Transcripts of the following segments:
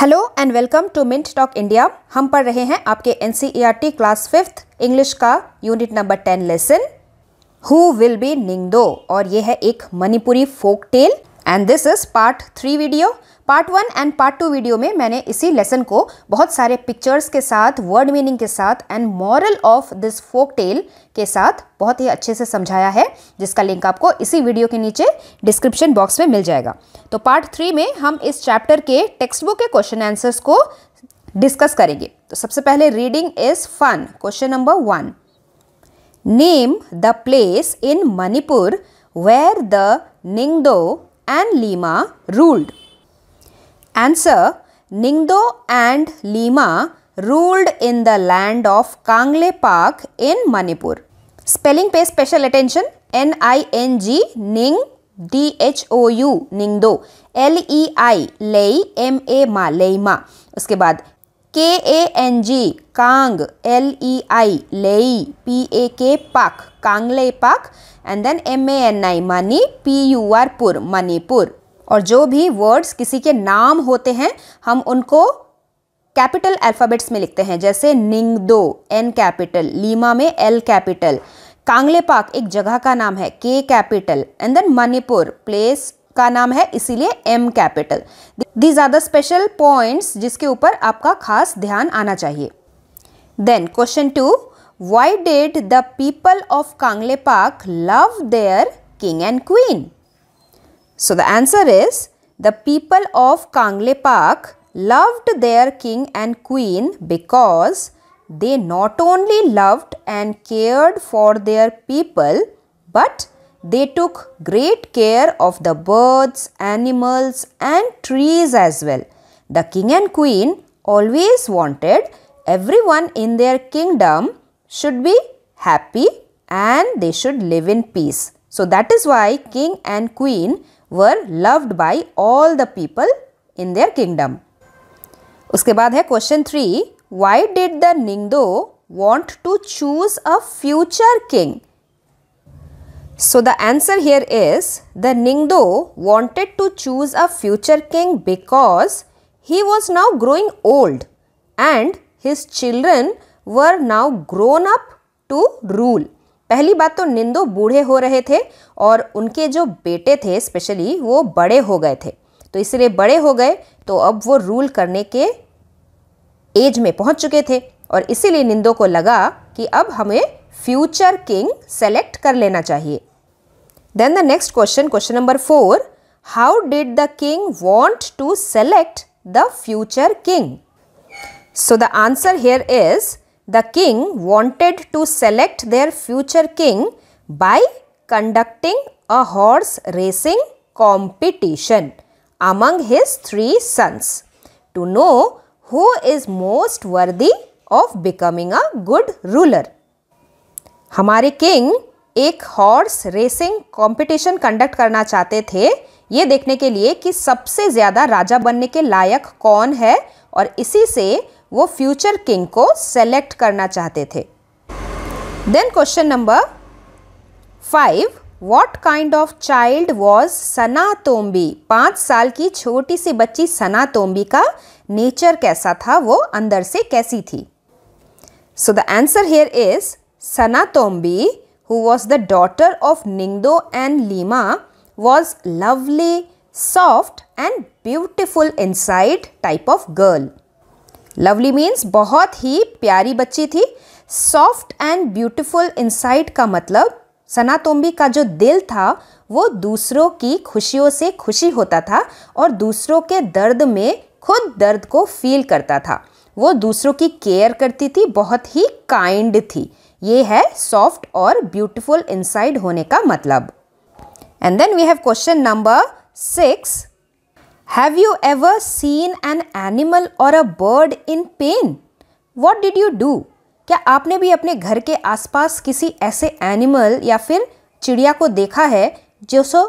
Hello and welcome to mint talk India हम पढ़ रहे हैं आपके एन क्लास फिफ्थ इंग्लिश का unit number ten lesson who will be Ningdo और ये है एक Manipuri folk tale and this is part three video part one and part two video में मैंने इसी लेसन को बहुत सारे पिक्चर्स के साथ वर्ड मीनिंग के साथ and moral of this folk tale के साथ बहुत ही अच्छे से समझाया है जिसका लिंक आपको इसी वीडियो के नीचे डिस्क्रिप्शन बॉक्स में मिल जाएगा तो पार्ट थ्री में हम इस चैप्टर के टेक्स्ट बुक के क्वेश्चन आंसर्स को डिस्कस करेंगे तो सबसे पहले reading is fun question number one name the place in Manipur where the Ningdo and Leima ruled Answer Ningdo and Lima ruled in the land of Kangle Park in Manipur. Spelling pay special attention N I N G Ning D H O U Ningdo L E I Lei M A Ma Leima उसके बाद K A N G Kang L E I lei P A K pak Kangleipak and then M A N I Mani P U R pur Manipur और जो भी words किसी के नाम होते हैं हम उनको कैपिटल अल्फ़ाबेट्स में लिखते हैं जैसे निंगदो एन कैपिटल लीमा में एल कैपिटल कांगले पाक एक जगह का नाम है K capital and then Manipur place का नाम है इसीलिए M capital these are the special points जिसके ऊपर आपका खास ध्यान आना चाहिए then question two why did the people of Kangleipak love their king and queen So the answer is the people of Kangle Park loved their king and queen because they not only loved and cared for their people but they took great care of the birds, animals and trees as well. The king and queen always wanted everyone in their kingdom should be happy and they should live in peace. So that is why king and queen were loved by all the people in their kingdom. उसके बाद है question three Why did the Ningdo want to choose a future king? So the answer here is the Ningdo wanted to choose a future king because he was now growing old and his children were now grown up to rule. पहली बात तो निंदो बूढ़े हो रहे थे और उनके जो बेटे थे स्पेशली वो बड़े हो गए थे तो इसलिए बड़े हो गए तो अब वो रूल करने के एज में पहुंच चुके थे और इसीलिए निंदो को लगा कि अब हमें फ्यूचर किंग सेलेक्ट कर लेना चाहिए then the next question question number four how did the king want to select the future king so the answer here is The king wanted to select their future king by conducting a horse racing competition among his three sons to know who is most worthy of becoming a good ruler. हमारे king एक horse racing competition conduct करना चाहते थे ये देखने के लिए कि सबसे ज़्यादा राजा बनने के लायक कौन है और इसी से वो फ्यूचर किंग को सेलेक्ट करना चाहते थे then question number five what kind of child was Sana Tombi पाँच साल की छोटी सी बच्ची सना तोम्बी का नेचर कैसा था वो अंदर से कैसी थी so the answer here is Sana Tombi who was the daughter of Ningdo and Leima was lovely soft and beautiful inside type of girl lovely means बहुत ही प्यारी बच्ची थी सॉफ्ट एंड ब्यूटिफुल इंसाइट का मतलब सना तोम्बी का जो दिल था वो दूसरों की खुशियों से खुशी होता था और दूसरों के दर्द में खुद दर्द को फील करता था वो दूसरों की केयर करती थी बहुत ही काइंड थी ये है सॉफ्ट और ब्यूटिफुल इनसाइड होने का मतलब and then we have question number six Have you ever seen an animal or a bird in pain? What did you do? क्या आपने भी अपने घर के आसपास किसी ऐसे एनिमल या फिर चिड़िया को देखा है जो सो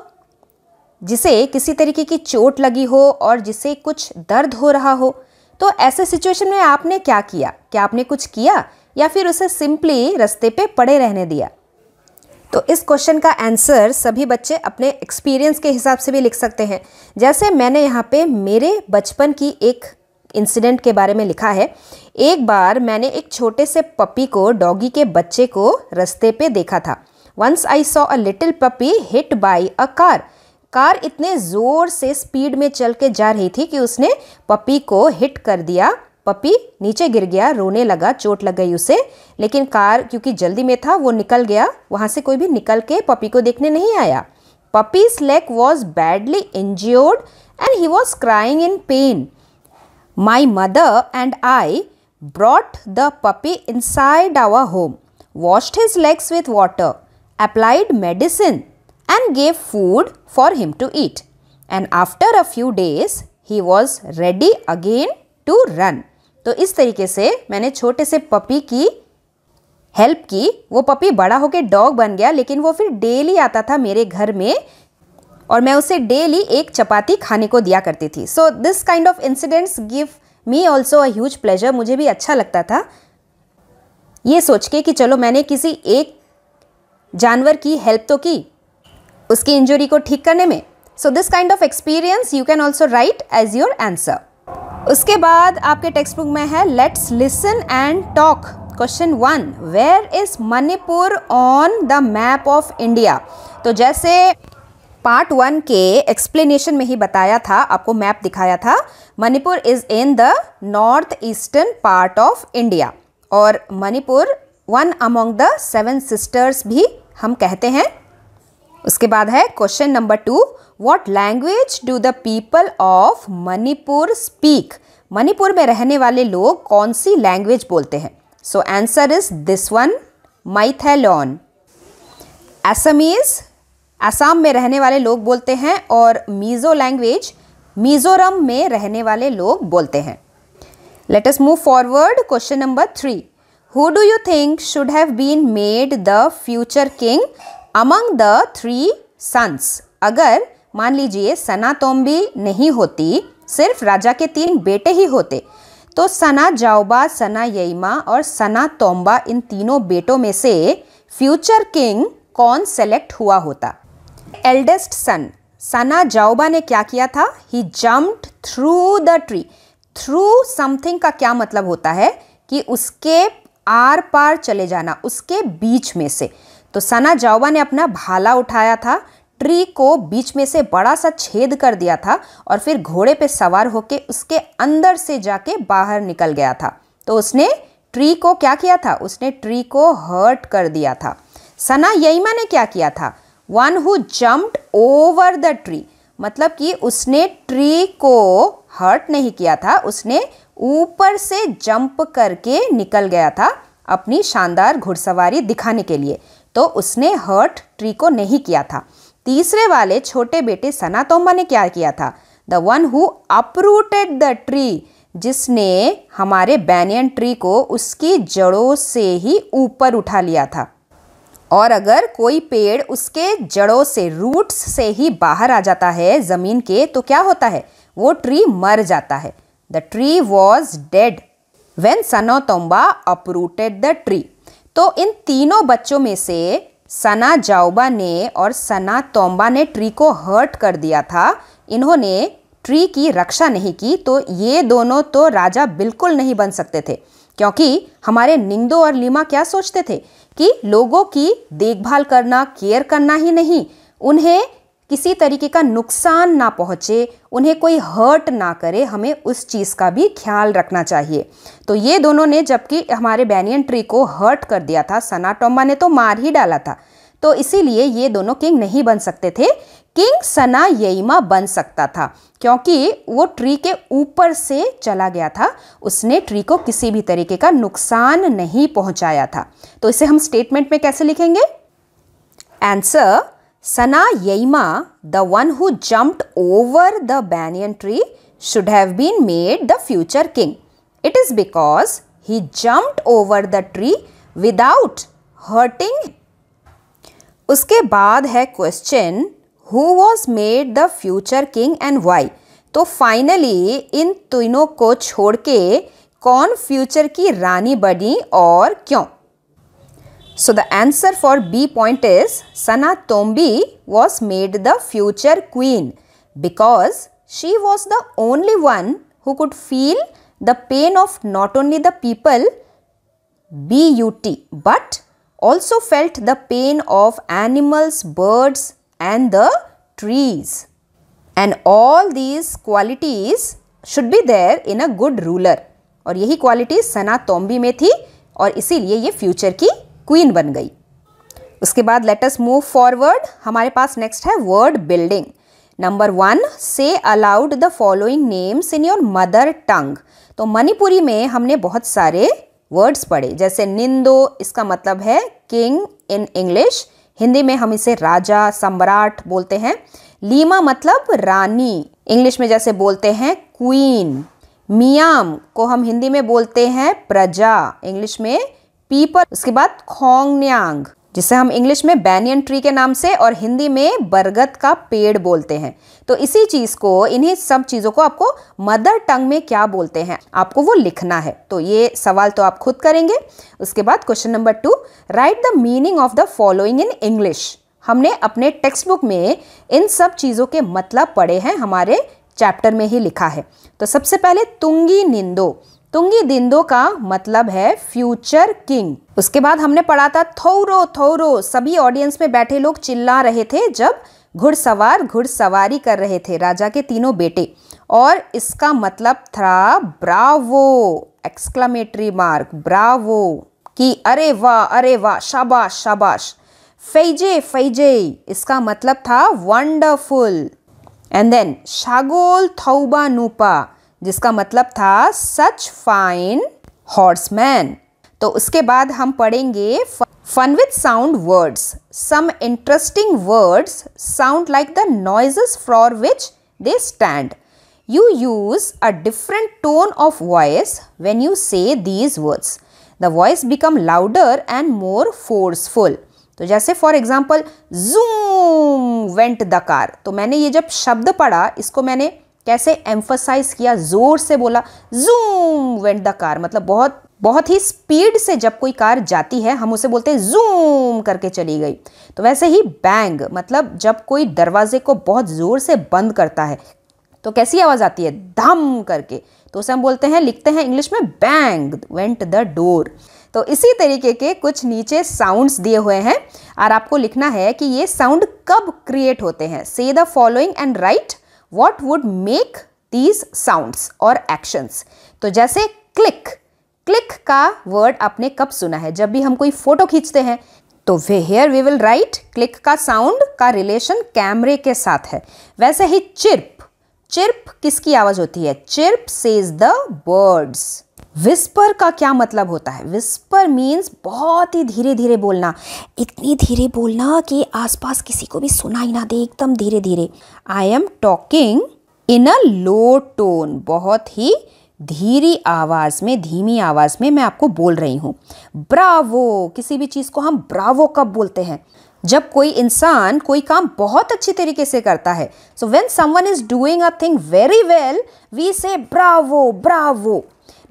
जिसे किसी तरीके की चोट लगी हो और जिसे कुछ दर्द हो रहा हो तो ऐसे सिचुएशन में आपने क्या किया क्या आपने कुछ किया या फिर उसे सिंपली रस्ते पे पड़े रहने दिया तो इस क्वेश्चन का आंसर सभी बच्चे अपने एक्सपीरियंस के हिसाब से भी लिख सकते हैं जैसे मैंने यहाँ पे मेरे बचपन की एक इंसिडेंट के बारे में लिखा है एक बार मैंने एक छोटे से पपी को डॉगी के बच्चे को रस्ते पे देखा था once I saw a little puppy hit by a car car इतने ज़ोर से स्पीड में चल के जा रही थी कि उसने पपी को हिट कर दिया पपी नीचे गिर गया रोने लगा चोट लग गई उसे लेकिन कार क्योंकि जल्दी में था वो निकल गया वहाँ से कोई भी निकल के पपी को देखने नहीं आया puppy's leg was badly injured and he was crying in pain my mother and I brought the puppy inside our home washed his legs with water, applied medicine and gave food for him to eat and after a few days he was ready again to run तो इस तरीके से मैंने छोटे से puppy की help की वो पपी बड़ा होकर डॉग बन गया लेकिन वो फिर डेली आता था मेरे घर में और मैं उसे डेली एक चपाती खाने को दिया करती थी so this kind of incidents give me also a huge pleasure मुझे भी अच्छा लगता था ये सोच के कि चलो मैंने किसी एक जानवर की हेल्प तो की उसकी इंजरी को ठीक करने में so this kind of experience you can also write as your answer उसके बाद आपके टेक्स्ट बुक में है let's listen and talk question one where is Manipur on the map of India तो जैसे पार्ट वन के एक्सप्लेनेशन में ही बताया था आपको मैप दिखाया था Manipur is in the north eastern part of India और Manipur one among the seven sisters भी हम कहते हैं उसके बाद है question number two what language do the people of Manipur speak Manipur में रहने वाले लोग कौन सी लैंग्वेज बोलते हैं so answer is this one Meiteilon Assamese Assam में रहने वाले लोग बोलते हैं और मीज़ो लैंग्वेज मिज़ोरम में रहने वाले लोग बोलते हैं let us move forward question number three who do you think should have been made the future king among the three sons अगर मान लीजिए सना तोम्बी नहीं होती सिर्फ राजा के तीन बेटे ही होते तो सना जाओबा सना यईमा और सना तोम्बा इन तीनों बेटों में से फ्यूचर किंग कौन सेलेक्ट हुआ होता एल्डेस्ट सन सना जाओबा ने क्या किया था he jumped through the tree through something का क्या मतलब होता है कि उसके आर पार चले जाना उसके बीच में से तो सना जाओबा ने अपना भाला उठाया था ट्री को बीच में से बड़ा सा छेद कर दिया था और फिर घोड़े पे सवार होके उसके अंदर से जाके बाहर निकल गया था तो उसने ट्री को क्या किया था उसने ट्री को हर्ट कर दिया था सना यईमा ने क्या किया था one who jumped over the tree मतलब कि उसने ट्री को हर्ट नहीं किया था उसने ऊपर से जंप करके निकल गया था अपनी शानदार घुड़सवारी दिखाने के लिए तो उसने हर्ट ट्री को नहीं किया था तीसरे वाले छोटे बेटे सना तोम्बा ने क्या किया था the one who uprooted the tree जिसने हमारे बैनियन ट्री को उसकी जड़ों से ही ऊपर उठा लिया था और अगर कोई पेड़ उसके जड़ों से रूट्स से ही बाहर आ जाता है ज़मीन के तो क्या होता है वो ट्री मर जाता है the tree was dead when Sano Tomba uprooted the tree तो इन तीनों बच्चों में से सना जाओबा ने और सना तोम्बा ने ट्री को हर्ट कर दिया था इन्होंने ट्री की रक्षा नहीं की तो ये दोनों तो राजा बिल्कुल नहीं बन सकते थे क्योंकि हमारे निंगदो और लीमा क्या सोचते थे कि लोगों की देखभाल करना केयर करना ही नहीं उन्हें किसी तरीके का नुकसान ना पहुँचे उन्हें कोई हर्ट ना करे हमें उस चीज़ का भी ख्याल रखना चाहिए तो ये दोनों ने जबकि हमारे बैनियन ट्री को हर्ट कर दिया था सनाटोम्बा ने तो मार ही डाला था तो इसीलिए ये दोनों किंग नहीं बन सकते थे किंग सना यईमा बन सकता था क्योंकि वो ट्री के ऊपर से चला गया था उसने ट्री को किसी भी तरीके का नुकसान नहीं पहुंचाया था तो इसे हम स्टेटमेंट में कैसे लिखेंगे answer Sana Yaima, the one who jumped over the banyan tree, should have been made the future king. It is because he jumped over the tree without hurting. उसके बाद है question who was made the future king and why तो finally इन तीनों को छोड़ के कौन फ्यूचर की रानी बनी और क्यों So the answer for B point is Sana Tombi was made the future queen because she was the only one who could feel the pain of not only the people BUT but also felt the pain of animals, birds and the trees. And all these qualities should be there in a good ruler. और यही qualities Sana तोम्बी में थी और इसीलिए ये future की queen बन गई उसके बाद लेटस मूव फॉरवर्ड हमारे पास नेक्स्ट है word building number one say aloud the following names in your mother tongue तो मणिपुरी में हमने बहुत सारे वर्ड्स पढ़े जैसे निंदो इसका मतलब है किंग इन इंग्लिश हिंदी में हम इसे राजा सम्राट बोलते हैं लीमा मतलब रानी इंग्लिश में जैसे बोलते हैं क्वीन मियाम को हम हिंदी में बोलते हैं प्रजा इंग्लिश में पीपल उसके बाद खोंग जिसे हम इंग्लिश में बैनियन ट्री के नाम से और हिंदी में बरगद का पेड़ बोलते हैं तो इसी चीज़ को इन्हीं सब चीज़ों को आपको मदर टंग में क्या बोलते हैं आपको वो लिखना है तो ये सवाल तो आप खुद करेंगे उसके बाद question number two write the meaning of the following in English हमने अपने टेक्स्ट बुक में इन सब चीज़ों के मतलब पढ़े हैं हमारे चैप्टर में ही लिखा है तो सबसे पहले तुंगी निंदो तुंगी दिंदो का मतलब है फ्यूचर किंग उसके बाद हमने पढ़ा था थौरो थौरो सभी ऑडियंस में बैठे लोग चिल्ला रहे थे जब घुड़सवार घुड़सवारी कर रहे थे राजा के तीनों बेटे और इसका मतलब था ब्रावो एक्सक्लामेटरी मार्क ब्रावो कि अरे वाह अरे वाह शाबाश शाबाश फैजे फैजे इसका मतलब था वंडरफुल एंड देन शागोल थौबा नूपा जिसका मतलब था सच फाइन हॉर्समैन तो उसके बाद हम पढ़ेंगे fun with sound words some interesting words sound like the noises for which they stand you use a different tone of voice when you say these words the voice become louder and more forceful तो जैसे for example zoom went the car तो मैंने ये जब शब्द पढ़ा इसको मैंने कैसे एम्फोसाइज किया जोर से बोला जूम वेंट द कार मतलब बहुत बहुत ही स्पीड से जब कोई कार जाती है हम उसे बोलते हैं जूम करके चली गई तो वैसे ही बैंग मतलब जब कोई दरवाजे को बहुत ज़ोर से बंद करता है तो कैसी आवाज़ आती है धम करके तो उसे हम बोलते हैं लिखते हैं इंग्लिश में बैंग वेंट द डोर तो इसी तरीके के कुछ नीचे साउंड्स दिए हुए हैं और आपको लिखना है कि ये साउंड कब क्रिएट होते हैं say the following and write what would make these sounds और एक्शंस तो जैसे क्लिक क्लिक का वर्ड आपने कब सुना है जब भी हम कोई फोटो खींचते हैं तो way here we will write click का साउंड का रिलेशन कैमरे के साथ है वैसे ही चिर्प चिर्प किसकी आवाज़ होती है chirp says the birds whisper का क्या मतलब होता है विस्पर मीन्स बहुत ही धीरे धीरे बोलना इतनी धीरे बोलना कि आसपास किसी को भी सुना ही ना दे एकदम धीरे धीरे I am talking in a low tone बहुत ही धीरी आवाज़ में धीमी आवाज़ में मैं आपको बोल रही हूँ ब्रावो किसी भी चीज़ को हम ब्रावो कब बोलते हैं जब कोई इंसान कोई काम बहुत अच्छी तरीके से करता है so when someone is doing a thing very well we say bravo bravo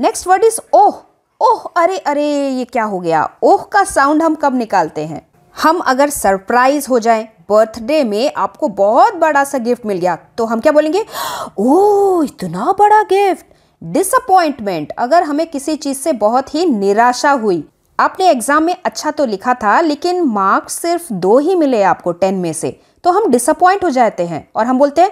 next word is oh oh अरे अरे ये क्या हो गया ओह oh का साउंड हम कब निकालते हैं हम अगर सरप्राइज हो जाए बर्थडे में आपको बहुत बड़ा सा गिफ्ट मिल गया तो हम क्या बोलेंगे ओ oh, इतना बड़ा गिफ्ट डिसअपॉइंटमेंट अगर हमें किसी चीज़ से बहुत ही निराशा हुई आपने एग्ज़ाम में अच्छा तो लिखा था लेकिन मार्क्स सिर्फ दो ही मिले आपको टेन में से तो हम डिसअपॉइंट हो जाते हैं और हम बोलते हैं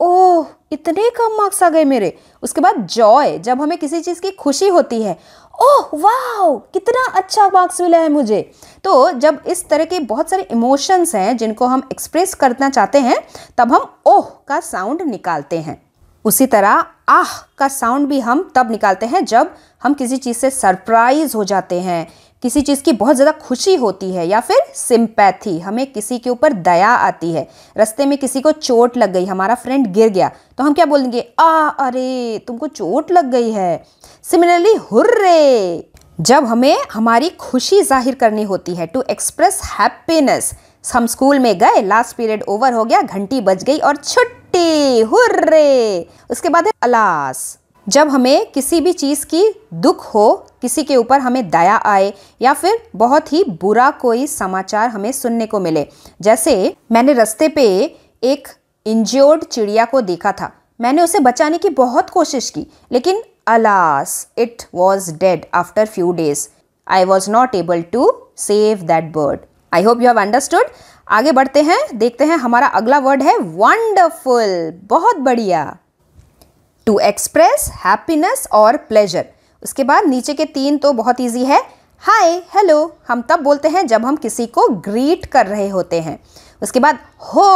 ओह इतने कम मार्क्स आ गए मेरे उसके बाद जॉय जब हमें किसी चीज़ की खुशी होती है ओह वाह कितना अच्छा मार्क्स मिला है मुझे तो जब इस तरह के बहुत सारे इमोशंस हैं जिनको हम एक्सप्रेस करना चाहते हैं तब हम ओह का साउंड निकालते हैं उसी तरह आह का साउंड भी हम तब निकालते हैं जब हम किसी चीज़ से सरप्राइज हो जाते हैं किसी चीज़ की बहुत ज़्यादा खुशी होती है या फिर सिंपैथी हमें किसी के ऊपर दया आती है रस्ते में किसी को चोट लग गई हमारा फ्रेंड गिर गया तो हम क्या बोलेंगे आ अरे तुमको चोट लग गई है सिमिलरली हुर्रे जब हमें हमारी खुशी जाहिर करनी होती है टू एक्सप्रेस हैप्पीनेस हम स्कूल में गए लास्ट पीरियड ओवर हो गया घंटी बज गई और छुट्टी हुर्रे उसके बाद है अलास जब हमें किसी भी चीज़ की दुख हो किसी के ऊपर हमें दया आए या फिर बहुत ही बुरा कोई समाचार हमें सुनने को मिले जैसे मैंने रास्ते पे एक इंजोर्ड चिड़िया को देखा था मैंने उसे बचाने की बहुत कोशिश की लेकिन alas it was dead after few days I was not able to save that bird I hope you have understood आगे बढ़ते हैं देखते हैं हमारा अगला वर्ड है वंडरफुल बहुत बढ़िया टू एक्सप्रेस हैप्पीनेस और प्लेजर उसके बाद नीचे के तीन तो बहुत ईजी है हाय हेलो हम तब बोलते हैं जब हम किसी को ग्रीट कर रहे होते हैं उसके बाद हो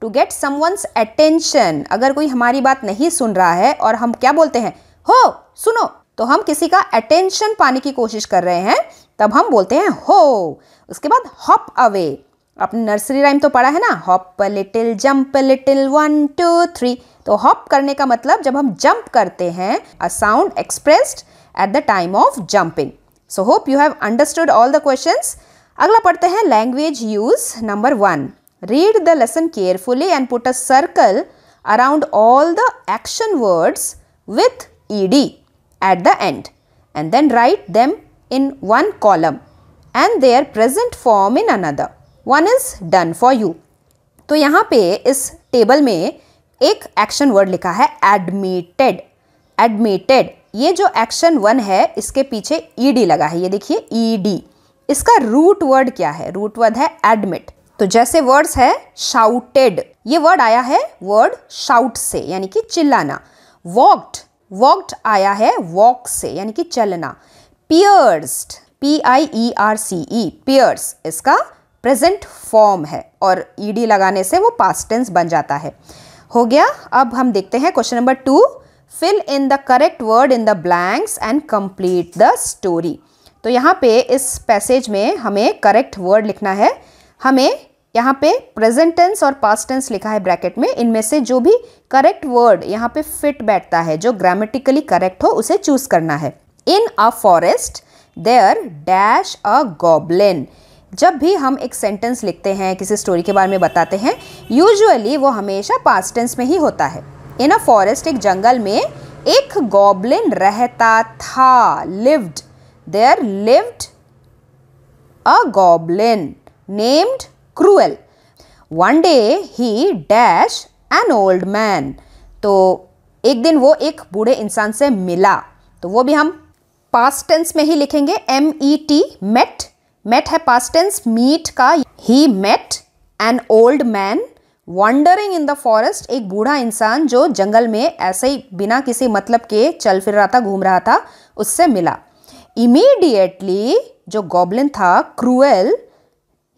टू गेट समवंस अटेंशन अगर कोई हमारी बात नहीं सुन रहा है और हम क्या बोलते हैं हो सुनो तो हम किसी का अटेंशन पाने की कोशिश कर रहे हैं तब हम बोलते हैं हो उसके बाद हॉप अवे आपने नर्सरी राइम तो पढ़ा है ना hop little jump little one two three तो हॉप करने का मतलब जब हम जंप करते हैं a sound expressed at the time of jumping so hope you have understood all the question अगला पढ़ते हैं language use number one read the lesson carefully and put a circle around all the action words with with at the end and then write them in one column and they are present form in another one is done for you तो यहाँ पे इस table में एक action word लिखा है admitted admitted ये जो एक्शन वन है इसके पीछे ई डी लगा है ये देखिए ई डी इसका रूट वर्ड क्या है रूट वर्ड है एडमिट तो जैसे वर्ड्स है शाउटेड ये वर्ड आया है वर्ड शाउट से यानी कि चिल्लाना वॉक्ड वॉक्ड आया है वॉक से यानी कि चलना pierce P I E R C E pierce इसका प्रेजेंट फॉर्म है और ईडी लगाने से वो पास्ट टेंस बन जाता है हो गया अब हम देखते हैं question number two fill in the correct word in the blanks and complete the story तो यहाँ पे इस पैसेज में हमें करेक्ट वर्ड लिखना है हमें यहाँ पे प्रेजेंट टेंस और पास्ट टेंस लिखा है ब्रैकेट में इनमें से जो भी करेक्ट वर्ड यहाँ पे फिट बैठता है जो ग्रामेटिकली करेक्ट हो उसे चूज करना है in a forest there dash a goblin जब भी हम एक सेंटेंस लिखते हैं किसी स्टोरी के बारे में बताते हैं यूजुअली वो हमेशा पास्ट टेंस में ही होता है इन अ फॉरेस्ट एक जंगल में एक गॉबलिन रहता था lived there lived a goblin named cruel one day he dash an old man तो एक दिन वो एक बूढ़े इंसान से मिला तो वो भी हम पास्ट टेंस में ही लिखेंगे M E T met met है पास टेंस मीट का ही met an old man wandering in the forest एक बूढ़ा इंसान जो जंगल में ऐसे ही बिना किसी मतलब के चल फिर रहा था घूम रहा था उससे मिला इमीडिएटली जो गॉबलिन था cruel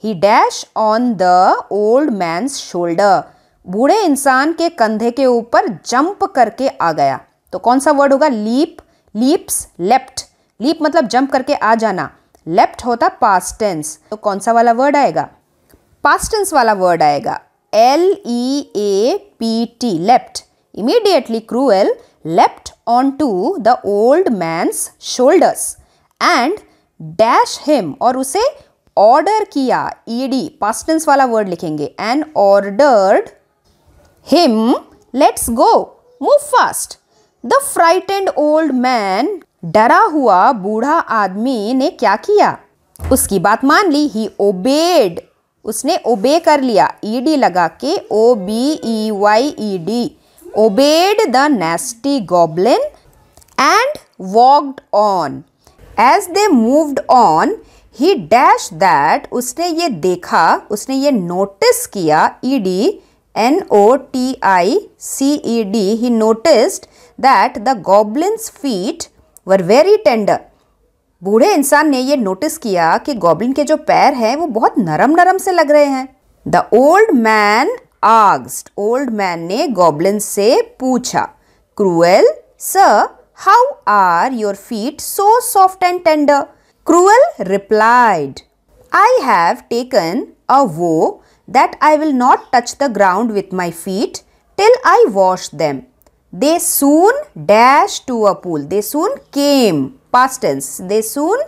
he dash on the old man's shoulder बूढ़े इंसान के कंधे के ऊपर जंप करके आ गया तो कौन सा वर्ड होगा लीप लीप्स लेप्ट लीप मतलब जंप करके आ जाना लेफ्ट होता पास्ट टेंस तो कौन सा वाला वर्ड आएगा पास्ट टेंस वाला वर्ड आएगा L E A P T leapt immediately cruel leapt on to the old man's shoulders and dash him और उसे ऑर्डर किया ईडी पास्ट टेंस वाला वर्ड लिखेंगे and ordered him let's go move fast the frightened old man डरा हुआ बूढ़ा आदमी ने क्या किया उसकी बात मान ली ही ओबेड उसने ओबे कर लिया ई डी लगा के O B E Y E D obeyed the nasty goblin and walked on as they moved on he dash that उसने ये देखा उसने ये नोटिस किया E D N O T I C E D he noticed that the goblin's feet were very tender बूढ़े इंसान ने ये नोटिस किया कि गॉबलिन के जो पैर हैं वो बहुत नरम नरम से लग रहे हैं द ओल्ड मैन आग्स्ट ओल्ड मैन ने गॉबलिन से पूछा cruel sir how are your feet so soft and tender cruel replied I have taken a vow that I will not touch the ground with my feet till I wash them They soon dashed to a pool. They soon came. Past tense. They soon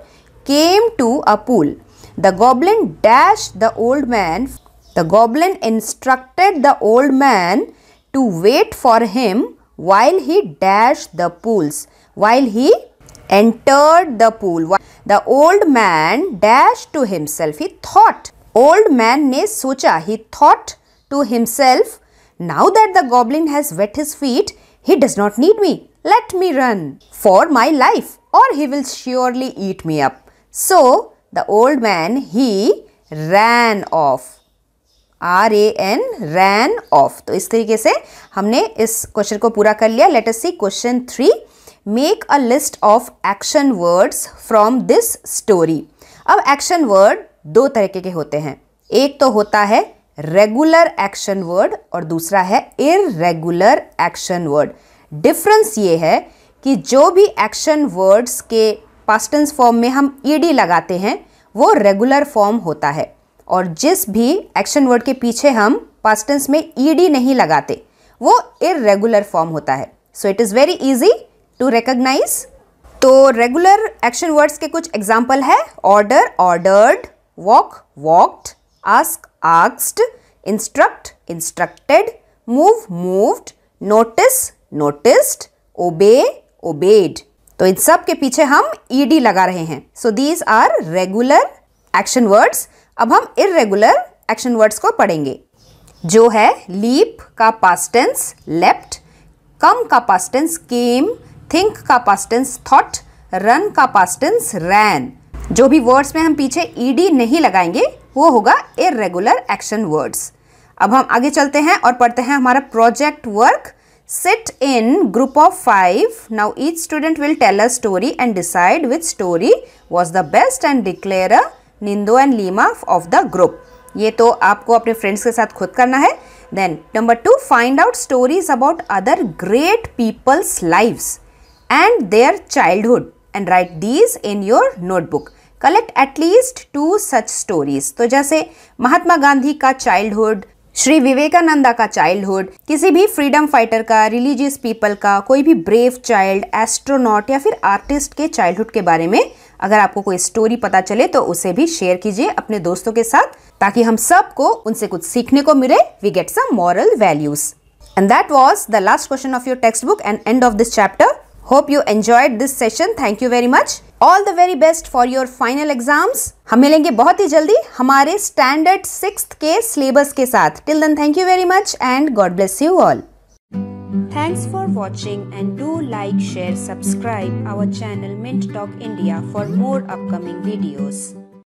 came to a pool. The goblin dashed the old man. The goblin instructed the old man to wait for him while he dashed the pools. While he entered the pool. The old man dashed to himself. He thought. Old man ne socha. He thought to himself. Now that the goblin has wet his feet, He does not need me. Let me run for my life or he will surely eat me up. So the old man, he ran off. R A N ran off तो इस तरीके से हमने इस question को पूरा कर लिया let's see question three make a list of action words from this story अब एक्शन वर्ड दो तरीके के होते हैं एक तो होता है रेगुलर एक्शन वर्ड और दूसरा है इरेगुलर एक्शन वर्ड डिफरेंस ये है कि जो भी एक्शन वर्ड्स के पास्टेंस फॉर्म में हम ईडी लगाते हैं वो रेगुलर फॉर्म होता है और जिस भी एक्शन वर्ड के पीछे हम पास्टेंस में ईडी नहीं लगाते वो इरेगुलर फॉर्म होता है so it is very easy to recognise तो रेगुलर एक्शन वर्ड्स के कुछ एग्जाम्पल है order ordered walk walked ask asked instruct instructed move moved notice noticed obey obeyed तो इन सब के पीछे हम ईडी लगा रहे हैं so these are regular action words अब हम इरेगुलर एक्शन वर्ड्स को पढ़ेंगे जो है लीप का पास्टेंस लेफ्ट कम का पास्टेंस केम थिंक का पास्टेंस थॉट रन का पास्टेंस रैन जो भी वर्ड्स में हम पीछे ईडी नहीं लगाएंगे वो होगा ए रेगुलर एक्शन वर्ड्स अब हम आगे चलते हैं और पढ़ते हैं हमारा project work sit in group of five now each student will tell a story and decide which story was the best and declare a nindo and लीमा ऑफ द ग्रुप ये तो आपको अपने फ्रेंड्स के साथ खुद करना है then number two find out stories about other great peoples lives and their childhood and write these in your notebook collect at least two such stories तो जैसे महात्मा गांधी का चाइल्डहुड श्री विवेकानंदा का चाइल्डहुड किसी भी फ्रीडम फाइटर का रिलीजियस पीपल का कोई भी ब्रेव चाइल्ड एस्ट्रोनॉट या फिर आर्टिस्ट के चाइल्डहुड के बारे में अगर आपको कोई स्टोरी पता चले तो उसे भी शेयर कीजिए अपने दोस्तों के साथ ताकि हम सबको उनसे कुछ सीखने को मिले we get some moral values and that was the last question of your text book and end of this chapter Hope you enjoyed this session. Thank you very much. All the very best for your final exams. हम मिलेंगे बहुत ही जल्दी हमारे standard six के syllabus के साथ till then thank you very much and God bless you all Thanks for watching and do like, share, subscribe our channel Mint Talk India for more upcoming videos.